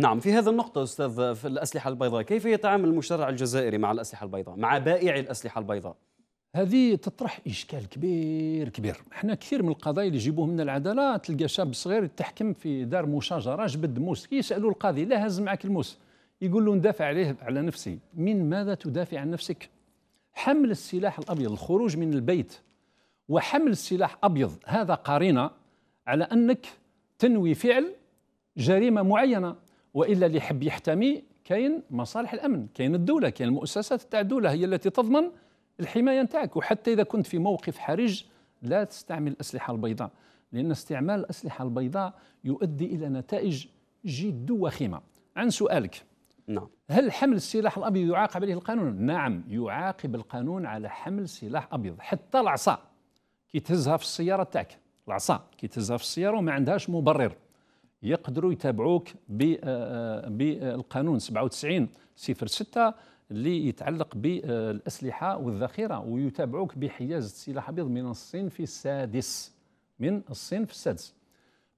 نعم في هذا النقطة أستاذ في الأسلحة البيضاء كيف يتعامل المشرع الجزائري مع الأسلحة البيضاء مع بائعي الأسلحة البيضاء هذه تطرح إشكال كبير كبير احنا كثير من القضايا اللي يجيبوه من العدالة تلقى شاب صغير يتحكم في دار مشاجرة جبد موس كي يسألوا القاضي لا هز معك الموس يقول له ندافع عليه على نفسي من ماذا تدافع عن نفسك حمل السلاح الأبيض الخروج من البيت وحمل السلاح أبيض هذا قارنة على أنك تنوي فعل جريمة معينة والا اللي يحب يحتمي كاين مصالح الامن كاين الدوله كاين المؤسسات تاع الدوله هي التي تضمن الحمايه نتاعك وحتى اذا كنت في موقف حرج لا تستعمل الاسلحه البيضاء لان استعمال الاسلحه البيضاء يؤدي الى نتائج جد وخيمه عن سؤالك نعم هل حمل السلاح الابيض يعاقب عليه القانون نعم يعاقب القانون على حمل سلاح ابيض حتى العصا كي تهزها في السياره تاعك العصا كي تهزها في السياره وما عندهاش مبرر يقدروا يتابعوك آه، آه، بالقانون 97 06 اللي يتعلق بالاسلحه والذخيره ويتابعوك بحيازه سلاح ابيض من الصنف السادس من الصنف السادس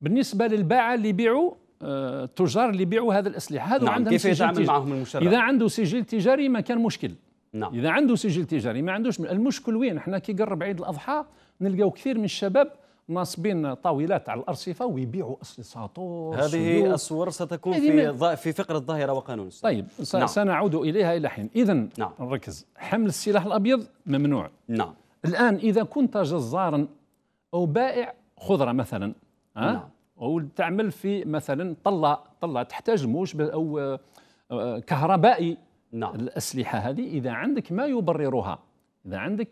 بالنسبه للباعه اللي يبيعوا آه، التجار اللي يبيعوا هذه الاسلحه هذا نعم عندهم كيف يتعامل معهم المشرع اذا عنده سجل تجاري ما كان مشكل نعم اذا عنده سجل تجاري ما عندوش المشكل وين احنا كي قرب عيد الاضحى نلقاو كثير من الشباب ناصبين طاولات على الارصفه ويبيعوا الساطور هذه الصور ستكون في ض... في فقره الظاهره وقانون طيب س... نعم. سنعود اليها الى حين اذا نعم. نركز حمل السلاح الابيض ممنوع نعم الان اذا كنت جزارا او بائع خضره مثلا ها نعم. او تعمل في مثلا طلة طلة تحتاج موش او آه، كهربائي نعم. الاسلحه هذه اذا عندك ما يبررها اذا عندك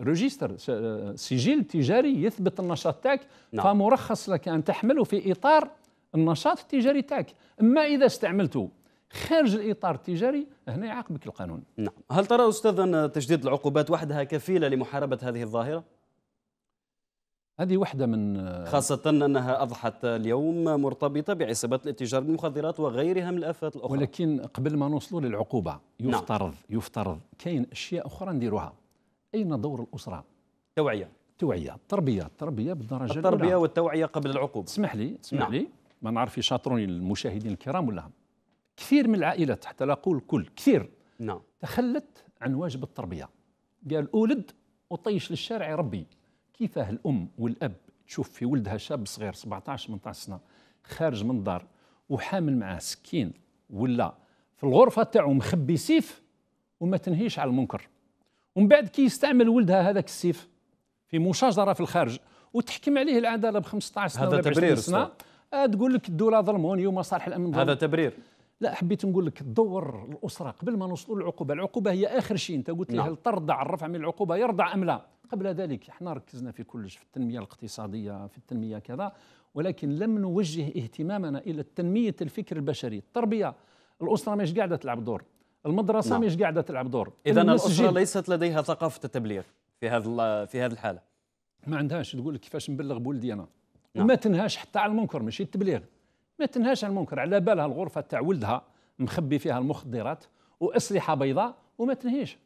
ريجستر آه، آه، سجل تجاري يثبت النشاط تاعك نعم. فمرخص لك ان تحمله في اطار النشاط التجاري تاعك اما اذا استعملته خارج الاطار التجاري هنا يعاقبك القانون نعم هل ترى استاذ ان تجديد العقوبات وحدها كفيله لمحاربه هذه الظاهره هذه واحدة من آه، خاصة أنها أضحت اليوم مرتبطة بعصابات الاتجار بالمخدرات وغيرها من الآفات الأخرى ولكن قبل ما نوصلوا للعقوبة نعم. يفترض نعم. يفترض كاين أشياء أخرى نديروها أين دور الأسرة؟ توعية توعية تربية تربية بالدرجة التربية الأولى. والتوعية قبل العقوبة اسمح لي اسمح نعم. لي ما نعرف يشاطروني المشاهدين الكرام ولا كثير من العائلات حتى لا أقول كل كثير نعم تخلت عن واجب التربية قال أولد وطيش للشارع يربي كيفاه الأم والأب تشوف في ولدها شاب صغير 17 18 سنة خارج من الدار وحامل معاه سكين ولا في الغرفة تاعو مخبي سيف وما تنهيش على المنكر ومن بعد كي يستعمل ولدها هذاك السيف في مشاجره في الخارج وتحكم عليه العداله ب 15 سنه هذا تبرير سنه آه، تقول لك الدوله ظلموني ومصالح الامن هذا تبرير لا حبيت نقول لك دور الاسره قبل ما نوصلوا للعقوبه، العقوبه هي اخر شيء انت قلت لي نعم. هل ترضع الرفع من العقوبه يرضع ام لا؟ قبل ذلك احنا ركزنا في كلش في التنميه الاقتصاديه في التنميه كذا ولكن لم نوجه اهتمامنا الى تنميه الفكر البشري، التربيه الاسره ماهيش قاعده تلعب دور، المدرسه نعم. مش قاعده تلعب دور اذا الاسره ليست لديها ثقافه التبليغ في هذا في هذه الحاله ما عندهاش تقول كيفاش نبلغ بولدي انا نعم. وما تنهاش حتى على المنكر ماشي التبليغ ما تنهاش على المنكر على بالها الغرفه تاع ولدها مخبي فيها المخدرات واسلحه بيضاء وما تنهيش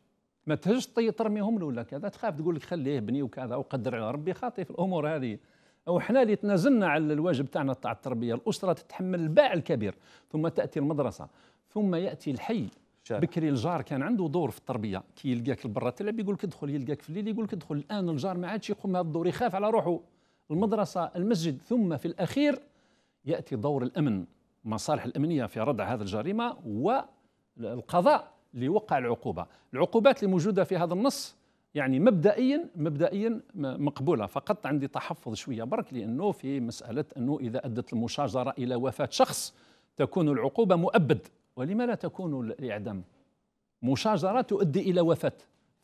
ما تهجش ترميهم له ولا كذا تخاف تقول لك خليه بني وكذا وقدر على ربي خاطي في الامور هذه او اللي تنازلنا على الواجب تاعنا تاع التربيه الاسره تتحمل الباع الكبير ثم تاتي المدرسه ثم ياتي الحي الشارع بكري الجار كان عنده دور في التربيه كي يلقاك برا تلعب يقول لك ادخل يلقاك في الليل يقول لك ادخل الان الجار ما عادش يقوم هذا الدور يخاف على روحه المدرسه المسجد ثم في الاخير ياتي دور الامن مصالح الامنيه في ردع هذه الجريمه والقضاء ليوقع العقوبه العقوبات اللي موجوده في هذا النص يعني مبدئيا مبدئيا مقبوله فقط عندي تحفظ شويه برك لانه في مساله انه اذا ادت المشاجره الى وفاه شخص تكون العقوبه مؤبد ولما لا تكون الإعدام مشاجرة تؤدي إلى وفاة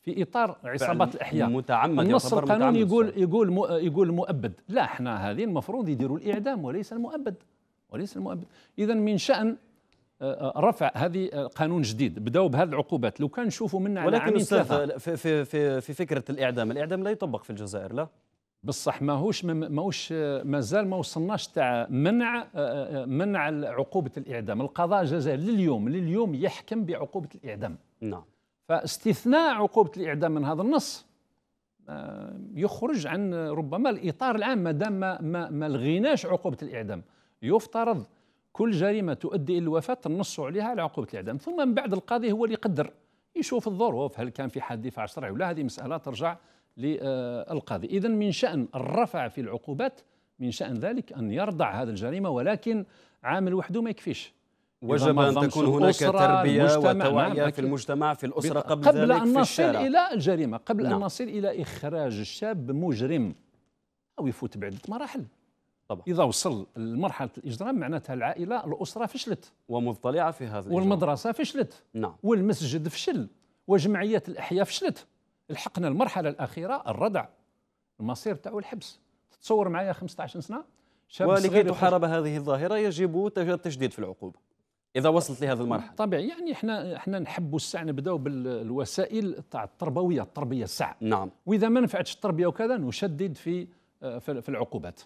في اطار عصابات الاحياء متعمد النص القانوني يقول يقول مو يقول مؤبد لا احنا هذه المفروض يديروا الاعدام وليس المؤبد وليس المؤبد اذا من شان آه، آه، رفع هذه آه، قانون جديد بداوا بهذه العقوبات لو كان نشوفوا منا على ولكن استاذ في في في فكره الاعدام الاعدام لا يطبق في الجزائر لا بصح ماهوش ماهوش مازال ما وصلناش تاع منع آه، آه، آه، منع عقوبه الاعدام القضاء الجزائري لليوم لليوم يحكم بعقوبه الاعدام نعم فاستثناء عقوبه الاعدام من هذا النص يخرج عن ربما الاطار العام ما دام ما, ما لغيناش عقوبه الاعدام يفترض كل جريمه تؤدي الى الوفاه تنص عليها على عقوبه الاعدام ثم من بعد القاضي هو اللي يقدر يشوف الظروف هل كان في حد دفاع شرعي ولا هذه مساله ترجع للقاضي إذا من شأن الرفع في العقوبات من شأن ذلك أن يرضع هذا الجريمة ولكن عامل وحده ما يكفيش وجب ان تكون هناك تربيه وتوعيه في المجتمع في الاسره قبل, قبل ذلك ان نصل الى الجريمه قبل نعم. ان نصل الى اخراج الشاب مجرم او يفوت بعده مراحل طبعا اذا وصل لمرحله الاجرام معناتها العائله الاسره فشلت ومضطلعه في هذا الإجرام. والمدرسه فشلت نعم والمسجد فشل وجمعيه الاحياء فشلت لحقنا المرحله الاخيره الردع المصير تاعو الحبس تتصور معايا 15 سنه شاب ولكي تحارب هذه الظاهره يجب التشديد في العقوبه اذا وصلت لهذه المرحله طبيعي يعني احنا احنا نحبوا الساع نبداو بالوسائل تاع التربويه التربيه الساع نعم واذا ما نفعتش التربيه وكذا نشدد في آه، في العقوبات